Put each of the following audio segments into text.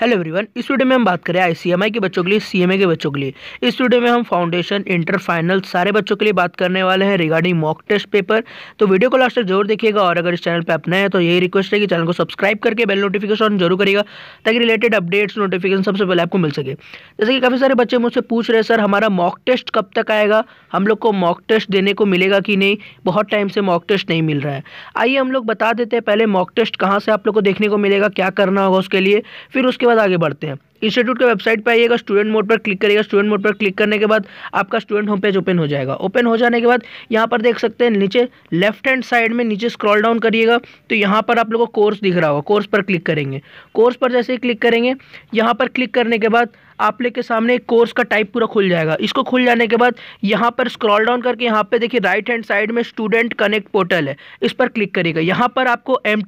hello everyone इस video में हम बात करें आईसीएमआई के बच्चों के लिए सीएमए के बच्चों के लिए इस वीडियो में हम फाउंडेशन इंटर फाइनल सारे बच्चों के लिए बात करने वाले हैं रिगार्डिंग मॉक टेस्ट पेपर तो वीडियो को लास्ट तक जरूर देखिएगा और अगर इस चैनल पर अपना है तो यही रिक्वेस्ट है कि चैनल को सब्सक्राइब करके बेल नोटिफिकेशन जरूर करेगा ताकि रिलेटेड अपडेट्स नोटिफिकेशन सबसे पहले आपको मिल सके जैसे कि काफ़ी सारे बच्चे मुझसे पूछ रहे सर हमारा मॉक टेस्ट कब तक आएगा हम लोग को मॉक टेस्ट देने को मिलेगा कि नहीं बहुत टाइम से मॉक टेस्ट नहीं मिल रहा है आइए हम लोग बता देते हैं पहले मॉक टेस्ट कहाँ से आप लोग को देखने को मिलेगा क्या करना होगा उसके लिए फिर उसके बाद आगे बढ़ते हैं इंस्टीट्यूट के वेबसाइट पर आइएगा स्टूडेंट मोड पर क्लिक करिएगा स्टूडेंट मोड पर क्लिक करने के बाद आपका स्टूडेंट होम पेज ओपन हो जाएगा ओपन हो जाने के बाद यहाँ पर देख सकते हैं नीचे लेफ्ट हैंड साइड में नीचे स्क्रॉल डाउन करिएगा तो यहाँ पर आप लोगों को कोर्स दिख रहा होगा कोर्स पर क्लिक करेंगे कोर्स पर जैसे ही क्लिक करेंगे यहाँ पर क्लिक करने के बाद आप लोग के सामने कोर्स का टाइप पूरा खुल जाएगा इसको खुल जाने के बाद यहाँ पर स्क्रॉल डाउन करके यहाँ पे देखिए राइट हैंड साइड में स्टूडेंट कनेक्ट पोर्टल है इस पर क्लिक करिएगा यहाँ पर आपको एम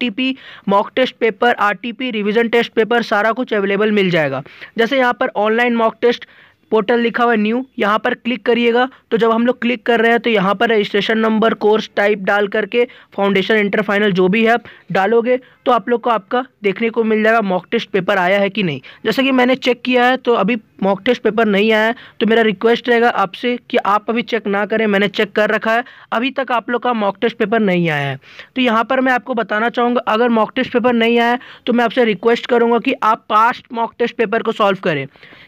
mock test paper or revision test paper सारा कुछ अवेलेबल मिल जाएगा जैसे यहाँ पर ऑनलाइन मॉक टेस्ट पोर्टल लिखा हुआ है न्यू यहाँ पर क्लिक करिएगा तो जब हम लोग क्लिक कर रहे हैं तो यहाँ पर रजिस्ट्रेशन नंबर कोर्स टाइप डाल करके फाउंडेशन इंटर फाइनल जो भी है डालोगे तो आप लोग को आपका देखने को मिल जाएगा मॉक टेस्ट पेपर आया है कि नहीं जैसा कि मैंने चेक किया है तो अभी मॉक टेस्ट पेपर नहीं आया है तो मेरा रिक्वेस्ट रहेगा आपसे कि आप अभी चेक ना करें मैंने चेक कर रखा है अभी तक आप लोग का मॉक टेस्ट पेपर नहीं आया है तो यहाँ पर मैं आपको बताना चाहूँगा अगर मॉक टेस्ट पेपर नहीं आया है तो मैं आपसे रिक्वेस्ट करूँगा कि आप पास्ट मॉक टेस्ट पेपर को सॉल्व करें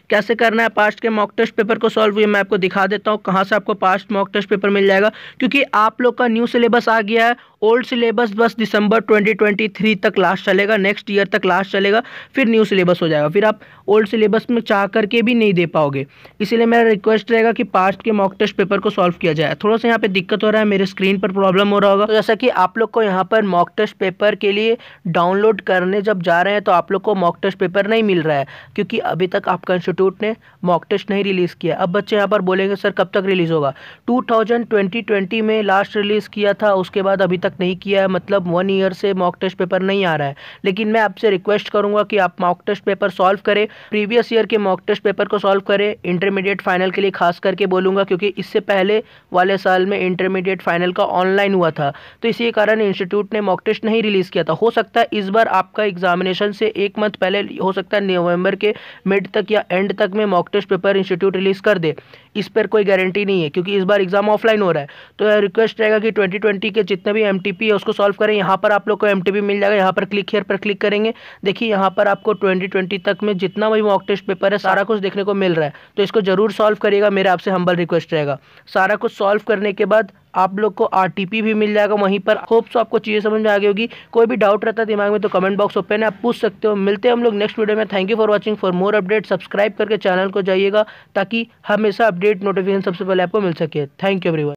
कैसे करना है पास्ट के मॉक टेस्ट पेपर को सॉल्व हुए मैं आपको दिखा देता हूँ कहाँ से आपको पास्ट मॉक टेस्ट पेपर मिल जाएगा क्योंकि आप लोग का न्यू सिलेबस आ गया है ओल्ड सिलेबस बस दिसंबर 2023 तक लास्ट चलेगा नेक्स्ट ईयर तक लास्ट चलेगा फिर न्यू सिलेबस हो जाएगा फिर आप ओल्ड सिलेबस में चाह करके भी नहीं दे पाओगे इसीलिए मेरा रिक्वेस्ट रहेगा कि पास्ट के मॉक टेस्ट पेपर को सॉल्व किया जाए थोड़ा सा यहाँ पे दिक्कत हो रहा है मेरे स्क्रीन पर प्रॉब्लम हो रहा होगा तो जैसा कि आप लोग को यहाँ पर मॉक टेस्ट पेपर के लिए डाउनलोड करने जब जा रहे हैं तो आप लोग को मॉक टेस्ट पेपर नहीं मिल रहा है क्योंकि अभी तक आपका इंस्टीट्यूट ने मॉक टेस्ट नहीं रिलीज़ किया अब बच्चे यहाँ पर बोलेंगे सर कब तक रिलीज़ होगा टू में लास्ट रिलीज़ किया था उसके बाद अभी तक तक नहीं किया है मतलब वन ईयर से मॉक टेस्ट पेपर नहीं आ रहा है लेकिन मैं आपसे रिक्वेस्ट करूंगा कि आप मॉक टेस्ट पेपर सॉल्व करें प्रीवियस ईयर के मॉक टेस्ट पेपर को सॉल्व करें इंटरमीडिएट फाइनल के लिए खास करके बोलूंगा क्योंकि इससे पहले वाले साल में इंटरमीडिएट फाइनल का ऑनलाइन हुआ था तो इसी कारण इंस्टीट्यूट ने मॉक टेस्ट नहीं रिलीज़ किया था हो सकता है इस बार आपका एग्जामिनेशन से एक मंथ पहले हो सकता है नवंबर के मिड तक या एंड तक में mock test paper institute release कर दे इस पर कोई गारंटी नहीं है क्योंकि इस बार एग्ज़ाम ऑफलाइन हो रहा है तो रिक्वेस्ट रहेगा कि ट्वेंटी के जितने भी एम एम है उसको सॉल्व करें यहाँ पर आप लोग को एम मिल जाएगा यहाँ पर क्लिक हेयर पर क्लिक करेंगे देखिए यहाँ पर आपको ट्वेंटी तक में जितना भी मॉक टेस्ट पेपर है सारा कुछ देखने को मिल रहा है तो इसको जरूर सॉल्व करिएगा मेरा आपसे हम्बल रिक्वेस्ट रहेगा सारा कुछ सॉल्व करने के बाद आप लोग को आर भी मिल जाएगा वहीं पर होप्स तो आपको चीज़ें समझ में आ गई होगी कोई भी डाउट रहता है दिमाग में तो कमेंट बॉक्स ओपन है आप पूछ सकते हो मिलते हैं हम लोग नेक्स्ट वीडियो में thank you for watching for more update subscribe करके चैनल को जाइएगा ताकि हमेशा अपडेट नोटिफिकेशन सबसे पहले आपको मिल सके थैंक यू एवरी